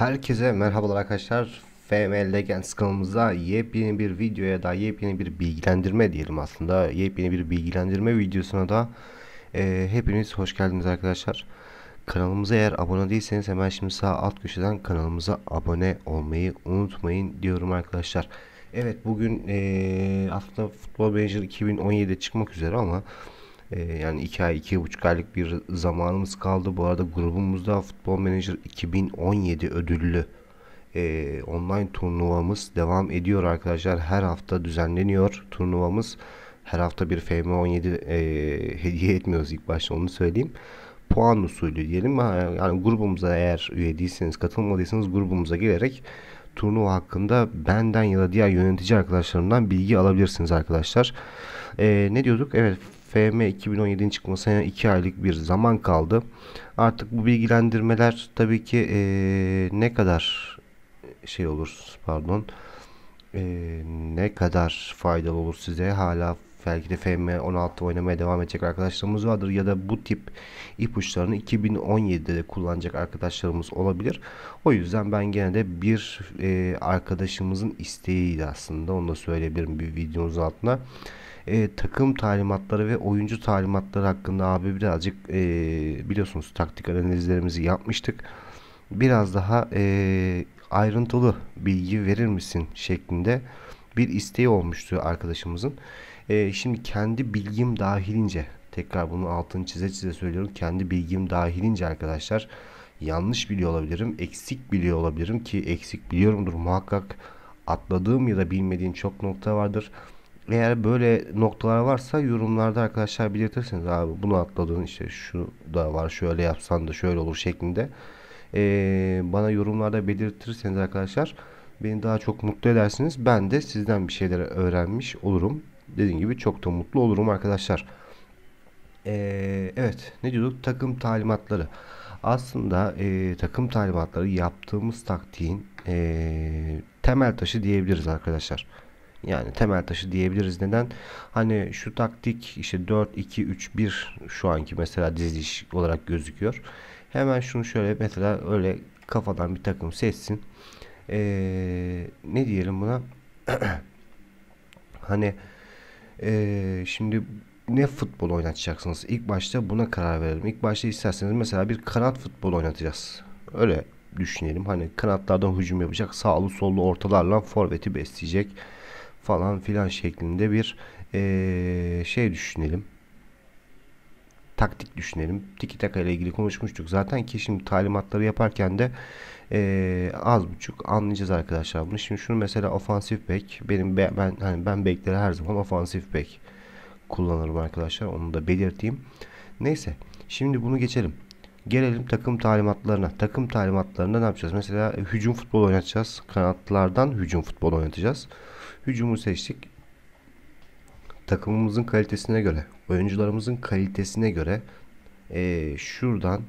Herkese merhabalar arkadaşlar. FM Legends kanalımıza yepyeni bir videoya da yepyeni bir bilgilendirme diyelim aslında. Yepyeni bir bilgilendirme videosuna da e, hepiniz hoş geldiniz arkadaşlar. Kanalımıza eğer abone değilseniz hemen şimdi sağ alt köşeden kanalımıza abone olmayı unutmayın diyorum arkadaşlar. Evet bugün e, aslında Football Manager 2017 çıkmak üzere ama e, yani iki ay, iki buçuk aylık bir zamanımız kaldı. Bu arada grubumuzda Futbol Manager 2017 ödüllü e, online turnuvamız devam ediyor arkadaşlar. Her hafta düzenleniyor turnuvamız. Her hafta bir FM17 e, ee, hediye etmiyoruz ilk başta onu söyleyeyim. Puan usulü diyelim. Yani grubumuza eğer üye değilseniz, katılmadıysanız grubumuza girerek turnuva hakkında benden ya da diğer yönetici arkadaşlarımdan bilgi alabilirsiniz arkadaşlar. E, ne diyorduk? Evet FM 2017'nin çıkmasına 2 aylık bir zaman kaldı. Artık bu bilgilendirmeler tabii ki e, ne kadar şey olur pardon e, ne kadar faydalı olur size hala belki de FM 16 oynamaya devam edecek arkadaşlarımız vardır ya da bu tip ipuçlarını 2017'de de kullanacak arkadaşlarımız olabilir. O yüzden ben gene de bir e, arkadaşımızın isteğiydi aslında onu da söyleyebilirim bir videonun altına e, takım talimatları ve oyuncu talimatları hakkında abi birazcık e, biliyorsunuz taktik analizlerimizi yapmıştık. Biraz daha e, ayrıntılı bilgi verir misin şeklinde bir isteği olmuştu arkadaşımızın. E, şimdi kendi bilgim dahilince tekrar bunu altını çize çize söylüyorum. Kendi bilgim dahilince arkadaşlar yanlış biliyor olabilirim, eksik biliyor olabilirim ki eksik biliyorumdur muhakkak atladığım ya da bilmediğim çok nokta vardır eğer böyle noktalar varsa yorumlarda arkadaşlar belirtirsiniz abi bunu atladın işte şu da var şöyle yapsan da şöyle olur şeklinde ee, bana yorumlarda belirtirseniz arkadaşlar beni daha çok mutlu edersiniz ben de sizden bir şeyler öğrenmiş olurum dediğim gibi çok da mutlu olurum arkadaşlar ee, evet ne diyorduk takım talimatları aslında e, takım talimatları yaptığımız taktiğin e, temel taşı diyebiliriz arkadaşlar. Yani temel taşı diyebiliriz. Neden? Hani şu taktik işte 4-2-3-1 şu anki mesela diziliş olarak gözüküyor. Hemen şunu şöyle mesela öyle kafadan bir takım seçsin. Ee, ne diyelim buna? hani ee, şimdi ne futbol oynatacaksınız? İlk başta buna karar verelim. İlk başta isterseniz mesela bir kanat futbol oynatacağız. Öyle düşünelim. Hani kanatlardan hücum yapacak. Sağlı sollu ortalarla forveti besleyecek falan filan şeklinde bir ee, şey düşünelim. Taktik düşünelim. Tiki taka ile ilgili konuşmuştuk zaten ki şimdi talimatları yaparken de ee, az buçuk anlayacağız arkadaşlar bunu. Şimdi şunu mesela ofansif bek benim be, ben hani ben bekleri her zaman ofansif bek kullanırım arkadaşlar. Onu da belirteyim. Neyse şimdi bunu geçelim. Gelelim takım talimatlarına. Takım talimatlarında ne yapacağız? Mesela hücum futbol oynatacağız. Kanatlardan hücum futbol oynatacağız. Hücumu seçtik. Takımımızın kalitesine göre, oyuncularımızın kalitesine göre e, şuradan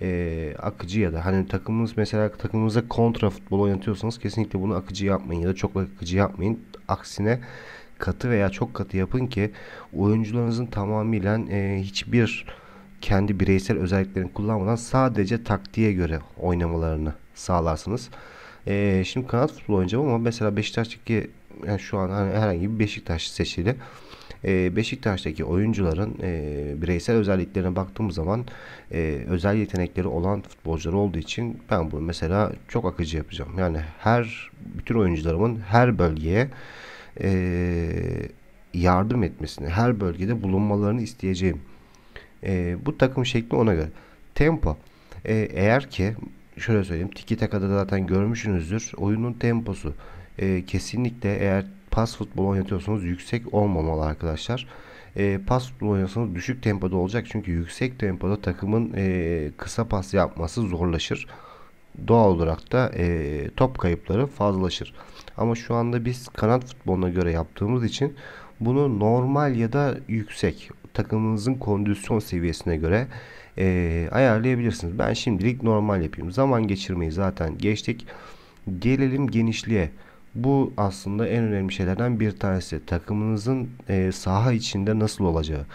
e, akıcı ya da hani takımımız mesela takımımıza kontra futbol oynatıyorsanız kesinlikle bunu akıcı yapmayın ya da çok akıcı yapmayın. Aksine katı veya çok katı yapın ki oyuncularınızın tamamıyla e, hiçbir kendi bireysel özelliklerini kullanmadan sadece taktiğe göre oynamalarını sağlarsınız. E, şimdi kanat futbol oynayacağım ama mesela Beşiktaş'taki yani şu an hani herhangi bir Beşiktaş seçili. E, Beşiktaş'taki oyuncuların e, bireysel özelliklerine baktığımız zaman e, özel yetenekleri olan futbolcular olduğu için ben bunu mesela çok akıcı yapacağım. Yani her bütün oyuncularımın her bölgeye e, yardım etmesini, her bölgede bulunmalarını isteyeceğim. E, bu takım şekli ona göre. Tempo. E, eğer ki şöyle söyleyeyim. Tiki Taka'da zaten görmüşsünüzdür. Oyunun temposu e, kesinlikle eğer pas futbol oynatıyorsanız yüksek olmamalı arkadaşlar. E, pas futbol oynatıyorsanız düşük tempoda olacak. Çünkü yüksek tempoda takımın e, kısa pas yapması zorlaşır. Doğal olarak da e, top kayıpları fazlaşır. Ama şu anda biz kanat futboluna göre yaptığımız için bunu normal ya da yüksek takımınızın kondisyon seviyesine göre e, ayarlayabilirsiniz. Ben şimdilik normal yapayım. Zaman geçirmeyi zaten geçtik. Gelelim genişliğe. Bu aslında en önemli şeylerden bir tanesi. Takımınızın e, saha içinde nasıl olacağı.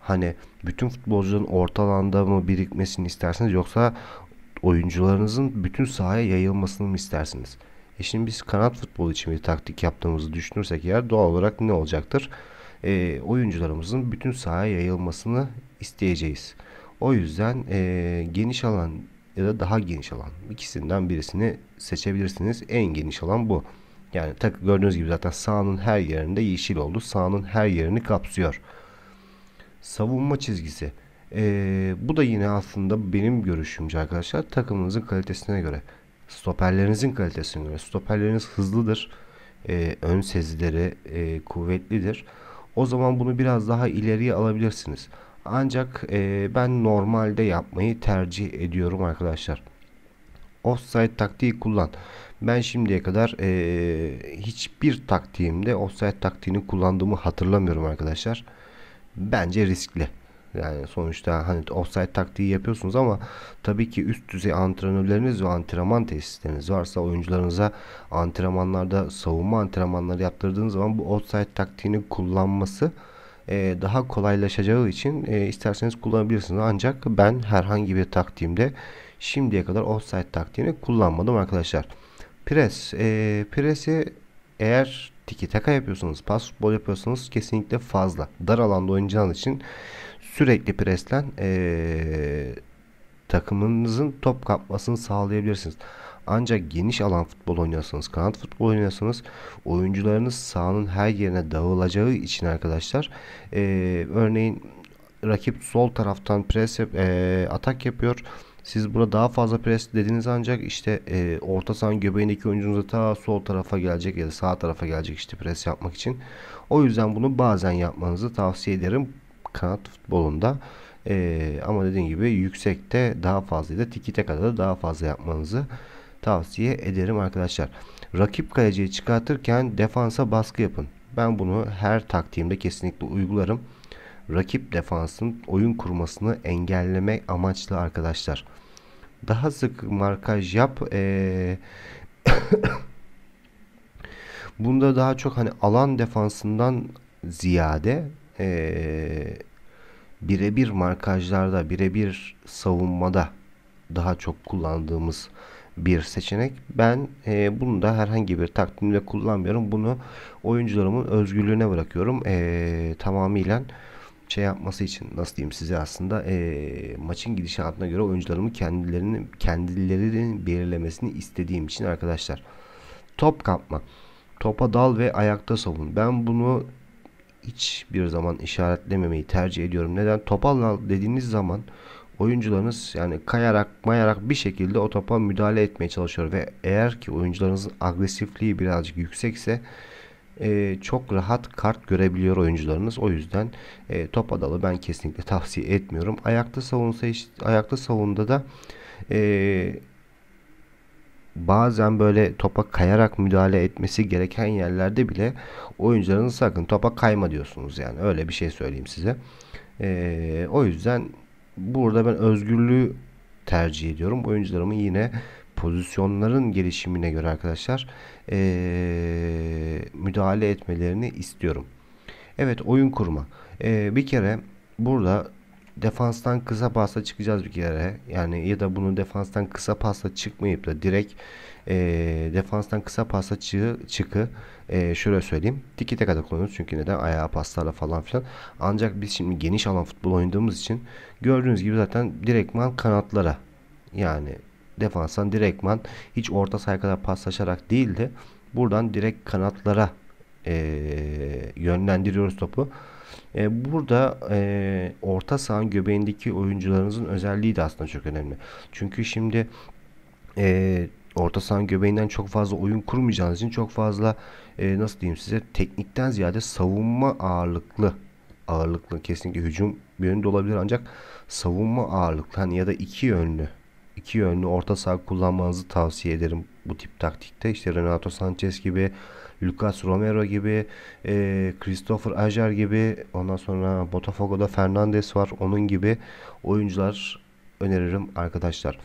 Hani bütün futbolcuların orta alanda mı birikmesini istersiniz yoksa oyuncularınızın bütün sahaya yayılmasını mı istersiniz? E şimdi biz kanat futbol için bir taktik yaptığımızı düşünürsek eğer doğal olarak ne olacaktır? E, oyuncularımızın bütün sahaya yayılmasını isteyeceğiz. O yüzden e, geniş alan ya da daha geniş alan ikisinden birisini seçebilirsiniz. En geniş alan bu. Yani tak gördüğünüz gibi zaten sahanın her yerinde yeşil oldu. Sahanın her yerini kapsıyor. Savunma çizgisi. Ee, bu da yine aslında benim görüşümce arkadaşlar takımınızın kalitesine göre. Stoperlerinizin kalitesine göre. Stoperleriniz hızlıdır. Ee, ön sezileri e, kuvvetlidir. O zaman bunu biraz daha ileriye alabilirsiniz. Ancak e, ben normalde yapmayı tercih ediyorum arkadaşlar. Offside taktiği kullan. Ben şimdiye kadar e, hiçbir taktiğimde offside taktiğini kullandığımı hatırlamıyorum arkadaşlar. Bence riskli. Yani sonuçta hani offside taktiği yapıyorsunuz ama tabii ki üst düzey antrenörleriniz ve antrenman tesisleriniz varsa oyuncularınıza antrenmanlarda savunma antrenmanları yaptırdığınız zaman bu offside taktiğini kullanması e, daha kolaylaşacağı için e, isterseniz kullanabilirsiniz. Ancak ben herhangi bir taktiğimde şimdiye kadar offside taktiğini kullanmadım arkadaşlar. Pres. E, presi eğer tiki taka yapıyorsanız, pas futbol yapıyorsanız kesinlikle fazla. Dar alanda oynayacağınız için sürekli preslen e, takımınızın top kapmasını sağlayabilirsiniz. Ancak geniş alan futbol oynuyorsanız, kanat futbol oynuyorsanız oyuncularınız sahanın her yerine dağılacağı için arkadaşlar e, örneğin rakip sol taraftan pres e, atak yapıyor. Siz burada daha fazla pres dediniz ancak işte e, orta sahanın göbeğindeki oyuncunuz da ta sol tarafa gelecek ya da sağ tarafa gelecek işte pres yapmak için. O yüzden bunu bazen yapmanızı tavsiye ederim kanat futbolunda. E, ama dediğim gibi yüksekte daha fazla da tiki kadar da daha fazla yapmanızı tavsiye ederim arkadaşlar. Rakip kaleciyi çıkartırken defansa baskı yapın. Ben bunu her taktiğimde kesinlikle uygularım. Rakip defansın oyun kurmasını engellemek amaçlı arkadaşlar. Daha sık markaj yap. Ee... Bunda daha çok hani alan defansından ziyade ee, birebir markajlarda, birebir savunmada daha çok kullandığımız bir seçenek. Ben e, bunu da herhangi bir takvimde kullanmıyorum. Bunu oyuncularımın özgürlüğüne bırakıyorum. E, tamamıyla şey yapması için nasıl diyeyim size aslında e, maçın gidişatına göre oyuncularımı kendilerini kendilerinin belirlemesini istediğim için arkadaşlar. Top kapma. Topa dal ve ayakta savun. Ben bunu hiçbir zaman işaretlememeyi tercih ediyorum. Neden? Topa dal dediğiniz zaman oyuncularınız yani kayarak mayarak bir şekilde o topa müdahale etmeye çalışıyor ve eğer ki oyuncularınızın agresifliği birazcık yüksekse e, çok rahat kart görebiliyor oyuncularınız. O yüzden e, top adalı ben kesinlikle tavsiye etmiyorum. Ayakta savunsa ayakta savunda da e, bazen böyle topa kayarak müdahale etmesi gereken yerlerde bile oyuncularınız sakın topa kayma diyorsunuz yani öyle bir şey söyleyeyim size. E, o yüzden burada ben özgürlüğü tercih ediyorum. oyuncularımı yine pozisyonların gelişimine göre arkadaşlar ee, müdahale etmelerini istiyorum. Evet oyun kurma. Ee, bir kere burada defanstan kısa pasta çıkacağız bir kere. Yani ya da bunu defanstan kısa pasta çıkmayıp da direkt e, defanstan kısa pasta çığı, çıkı e, şöyle söyleyeyim. Tiki tek atak oynuyoruz çünkü neden ayağa paslarla falan filan. Ancak biz şimdi geniş alan futbol oynadığımız için gördüğünüz gibi zaten direktman kanatlara yani defanstan direktman hiç orta sahaya kadar paslaşarak değil de buradan direkt kanatlara e, yönlendiriyoruz topu. E, burada e, orta sahanın göbeğindeki oyuncularınızın özelliği de aslında çok önemli. Çünkü şimdi e, orta sahanın göbeğinden çok fazla oyun kurmayacağınız için çok fazla e, nasıl diyeyim size teknikten ziyade savunma ağırlıklı ağırlıklı kesinlikle hücum bir yönde olabilir ancak savunma ağırlıklı hani ya da iki yönlü iki yönlü orta saha kullanmanızı tavsiye ederim bu tip taktikte. işte Renato Sanchez gibi, Lucas Romero gibi, e, Christopher Ajar gibi, ondan sonra Botafogo'da Fernandes var onun gibi oyuncular öneririm arkadaşlar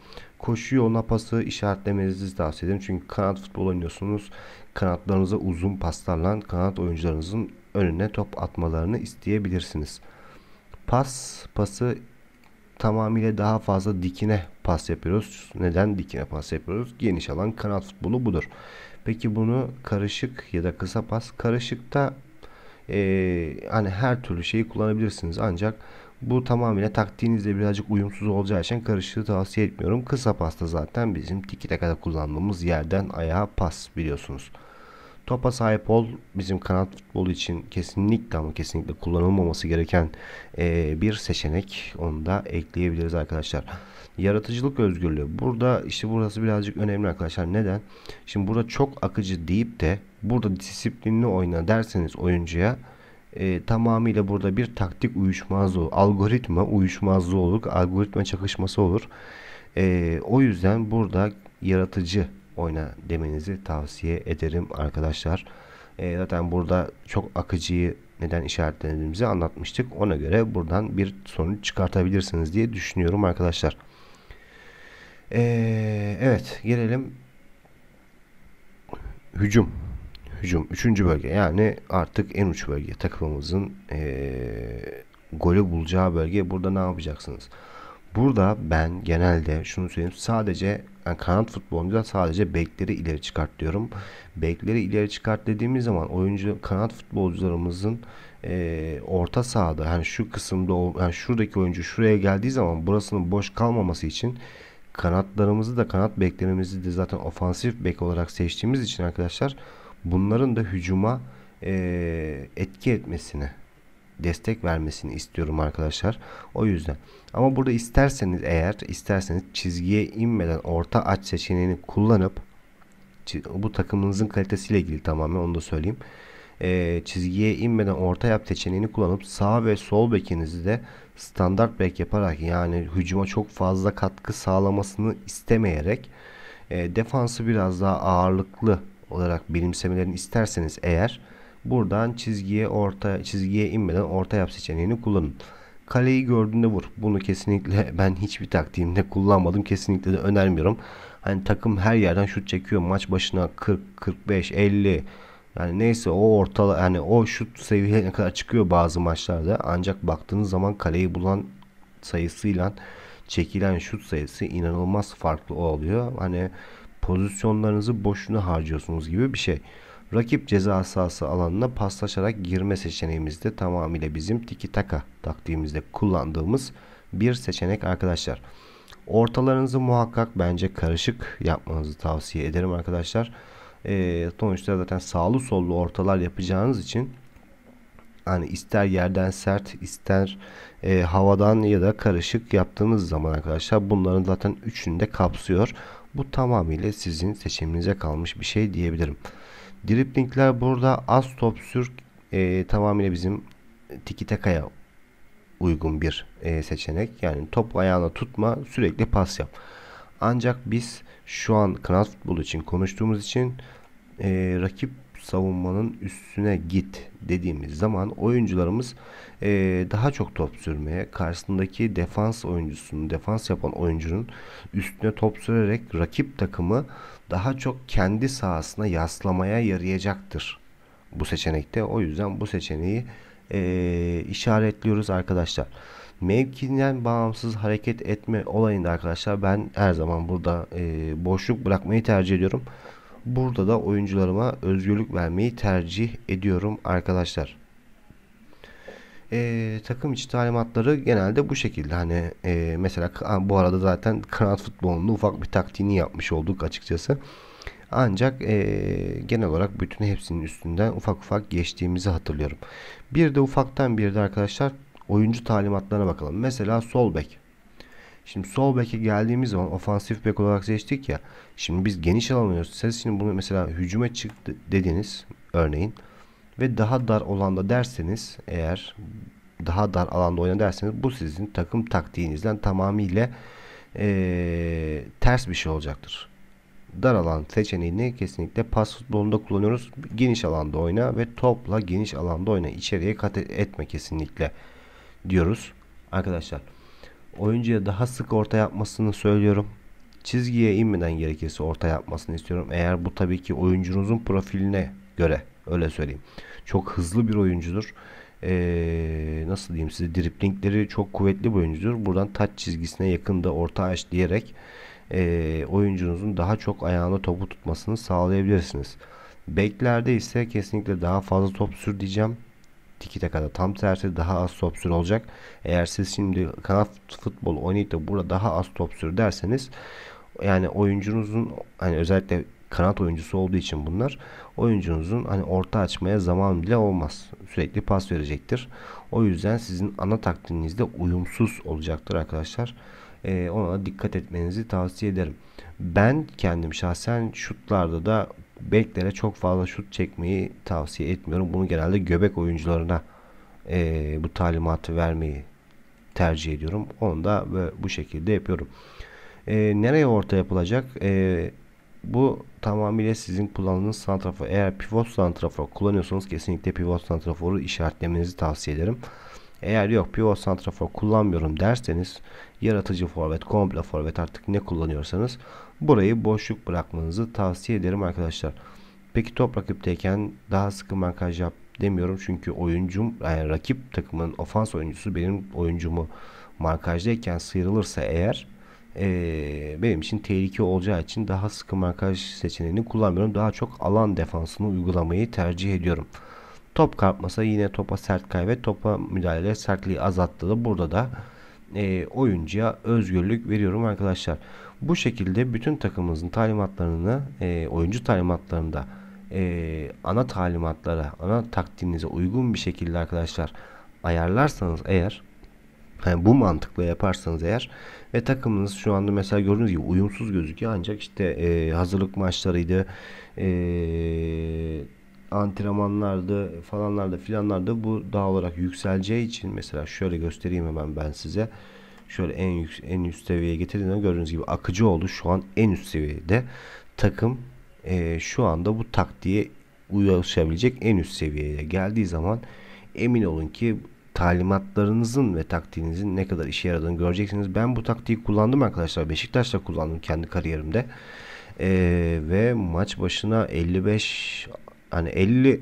koşu yoluna pası işaretlemenizi tavsiye ederim. Çünkü kanat futbol oynuyorsunuz. Kanatlarınıza uzun paslarla kanat oyuncularınızın önüne top atmalarını isteyebilirsiniz. Pas pası tamamıyla daha fazla dikine pas yapıyoruz. Neden dikine pas yapıyoruz? Geniş alan kanat futbolu budur. Peki bunu karışık ya da kısa pas. Karışıkta e, hani her türlü şeyi kullanabilirsiniz. Ancak bu tamamıyla taktiğinizle birazcık uyumsuz olacağı için karışığı tavsiye etmiyorum. Kısa pasta zaten bizim tiki takada kullandığımız yerden ayağa pas biliyorsunuz. Topa sahip ol bizim kanat futbolu için kesinlikle ama kesinlikle kullanılmaması gereken e, bir seçenek. Onu da ekleyebiliriz arkadaşlar. Yaratıcılık özgürlüğü. Burada işte burası birazcık önemli arkadaşlar. Neden? Şimdi burada çok akıcı deyip de burada disiplinli oyna derseniz oyuncuya e, tamamıyla burada bir taktik uyuşmazlığı, algoritma uyuşmazlığı olur, algoritma çakışması olur. E, o yüzden burada yaratıcı oyna demenizi tavsiye ederim arkadaşlar. E, zaten burada çok akıcıyı neden işaretlediğimizi anlatmıştık. Ona göre buradan bir sonuç çıkartabilirsiniz diye düşünüyorum arkadaşlar. E, evet gelelim hücum hücum 3. bölge yani artık en uç bölge takımımızın ee, golü bulacağı bölge burada ne yapacaksınız? Burada ben genelde şunu söyleyeyim sadece yani kanat futbolunda sadece bekleri ileri çıkart diyorum. Bekleri ileri çıkart dediğimiz zaman oyuncu kanat futbolcularımızın e, orta sahada yani şu kısımda yani şuradaki oyuncu şuraya geldiği zaman burasının boş kalmaması için kanatlarımızı da kanat beklerimizi de zaten ofansif bek olarak seçtiğimiz için arkadaşlar bunların da hücuma e, etki etmesini destek vermesini istiyorum arkadaşlar. O yüzden. Ama burada isterseniz eğer isterseniz çizgiye inmeden orta aç seçeneğini kullanıp bu takımınızın kalitesiyle ilgili tamamen onu da söyleyeyim. E, çizgiye inmeden orta yap seçeneğini kullanıp sağ ve sol bekinizi de standart bek yaparak yani hücuma çok fazla katkı sağlamasını istemeyerek e, defansı biraz daha ağırlıklı olarak benimsemelerini isterseniz eğer buradan çizgiye orta çizgiye inmeden orta yap seçeneğini kullanın. Kaleyi gördüğünde vur. Bunu kesinlikle ben hiçbir taktiğimde kullanmadım. Kesinlikle de önermiyorum. Hani takım her yerden şut çekiyor. Maç başına 40, 45, 50 yani neyse o ortala yani o şut seviyeye kadar çıkıyor bazı maçlarda. Ancak baktığınız zaman kaleyi bulan sayısıyla çekilen şut sayısı inanılmaz farklı oluyor. Hani pozisyonlarınızı boşuna harcıyorsunuz gibi bir şey. Rakip ceza sahası alanına paslaşarak girme seçeneğimiz de tamamıyla bizim tiki taka taktiğimizde kullandığımız bir seçenek arkadaşlar. Ortalarınızı muhakkak bence karışık yapmanızı tavsiye ederim arkadaşlar. E, sonuçta zaten sağlı sollu ortalar yapacağınız için hani ister yerden sert ister e, havadan ya da karışık yaptığınız zaman arkadaşlar bunların zaten üçünü de kapsıyor. Bu tamamıyla sizin seçiminize kalmış bir şey diyebilirim. Driplingler burada az top sür e, tamamıyla bizim tiki takaya uygun bir e, seçenek. Yani top ayağına tutma sürekli pas yap. Ancak biz şu an kanat futbolu için konuştuğumuz için e, rakip savunmanın üstüne git dediğimiz zaman oyuncularımız e, daha çok top sürmeye karşısındaki defans oyuncusunun defans yapan oyuncunun üstüne top sürerek rakip takımı daha çok kendi sahasına yaslamaya yarayacaktır bu seçenekte. O yüzden bu seçeneği e, işaretliyoruz arkadaşlar. Mevkinden bağımsız hareket etme olayında arkadaşlar ben her zaman burada e, boşluk bırakmayı tercih ediyorum. Burada da oyuncularıma özgürlük vermeyi tercih ediyorum arkadaşlar. Ee, takım içi talimatları genelde bu şekilde hani e, mesela bu arada zaten kanat futbolunda ufak bir taktiğini yapmış olduk açıkçası. Ancak e, genel olarak bütün hepsinin üstünden ufak ufak geçtiğimizi hatırlıyorum. Bir de ufaktan bir de arkadaşlar oyuncu talimatlarına bakalım. Mesela sol bek. Şimdi sol beke geldiğimiz zaman ofansif bek olarak seçtik ya. Şimdi biz geniş alan oynuyoruz. Siz şimdi bunu mesela hücuma çıktı dediniz örneğin. Ve daha dar olanda derseniz eğer daha dar alanda oyna derseniz bu sizin takım taktiğinizden tamamıyla ee, ters bir şey olacaktır. Dar alan seçeneğini kesinlikle pas futbolunda kullanıyoruz. Geniş alanda oyna ve topla geniş alanda oyna. İçeriye kat e-, etme kesinlikle diyoruz. Arkadaşlar oyuncuya daha sık orta yapmasını söylüyorum. Çizgiye inmeden gerekirse orta yapmasını istiyorum. Eğer bu tabii ki oyuncunuzun profiline göre öyle söyleyeyim. Çok hızlı bir oyuncudur. Ee, nasıl diyeyim size driplingleri çok kuvvetli bir oyuncudur. Buradan taç çizgisine yakında orta aç diyerek e, oyuncunuzun daha çok ayağında topu tutmasını sağlayabilirsiniz. Beklerde ise kesinlikle daha fazla top sür diyeceğim dikite kadar. Tam tersi daha az top sürü olacak. Eğer siz şimdi kanat futbolu oynayıp da burada daha az top sürü derseniz yani oyuncunuzun hani özellikle kanat oyuncusu olduğu için bunlar oyuncunuzun hani orta açmaya zaman bile olmaz. Sürekli pas verecektir. O yüzden sizin ana taktiğinizde uyumsuz olacaktır arkadaşlar. Ee, ona dikkat etmenizi tavsiye ederim. Ben kendim şahsen şutlarda da beklere çok fazla şut çekmeyi tavsiye etmiyorum. Bunu genelde göbek oyuncularına e, bu talimatı vermeyi tercih ediyorum. Onu da bu şekilde yapıyorum. E, nereye orta yapılacak? E, bu tamamıyla sizin kullandığınız santrafor. Eğer pivot santrafor kullanıyorsanız kesinlikle pivot santraforu işaretlemenizi tavsiye ederim. Eğer yok pivot santrafor kullanmıyorum derseniz yaratıcı forvet, komple forvet artık ne kullanıyorsanız burayı boşluk bırakmanızı tavsiye ederim arkadaşlar. Peki top rakipteyken daha sıkı markaj yap demiyorum çünkü oyuncum yani rakip takımın ofans oyuncusu benim oyuncumu markajdayken sıyrılırsa eğer ee, benim için tehlike olacağı için daha sıkı markaj seçeneğini kullanmıyorum. Daha çok alan defansını uygulamayı tercih ediyorum. Top kapmasa yine topa sert kaybet. Topa müdahale sertliği azalttı da burada da e, oyuncuya özgürlük veriyorum arkadaşlar. Bu şekilde bütün takımımızın talimatlarını e, oyuncu talimatlarında e, ana talimatlara, ana taktiğinize uygun bir şekilde arkadaşlar ayarlarsanız eğer yani bu mantıkla yaparsanız eğer ve takımınız şu anda mesela gördüğünüz gibi uyumsuz gözüküyor ancak işte e, hazırlık maçlarıydı e, antrenmanlarda falanlarda filanlarda bu daha olarak yükseleceği için mesela şöyle göstereyim hemen ben size. Şöyle en yük, en üst seviyeye getirdiğinde gördüğünüz gibi akıcı oldu. Şu an en üst seviyede takım e, şu anda bu taktiğe ulaşabilecek en üst seviyeye geldiği zaman emin olun ki talimatlarınızın ve taktiğinizin ne kadar işe yaradığını göreceksiniz. Ben bu taktiği kullandım arkadaşlar. Beşiktaş'ta kullandım kendi kariyerimde. Ee, ve maç başına 55 hani 50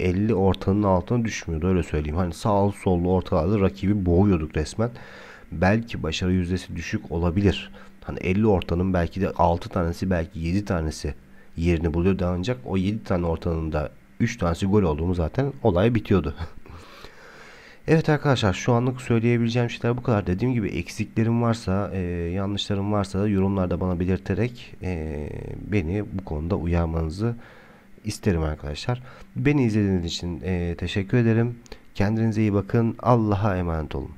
50 ortanın altına düşmüyordu öyle söyleyeyim. Hani sağlı sollu ortalarda rakibi boğuyorduk resmen. Belki başarı yüzdesi düşük olabilir. Hani 50 ortanın belki de 6 tanesi belki 7 tanesi yerini buluyordu ancak o 7 tane ortanın da 3 tanesi gol olduğumu zaten olay bitiyordu. evet arkadaşlar şu anlık söyleyebileceğim şeyler bu kadar. Dediğim gibi eksiklerim varsa, e, yanlışlarım varsa da yorumlarda bana belirterek e, beni bu konuda uyarmanızı isterim arkadaşlar. Beni izlediğiniz için e, teşekkür ederim. Kendinize iyi bakın. Allah'a emanet olun.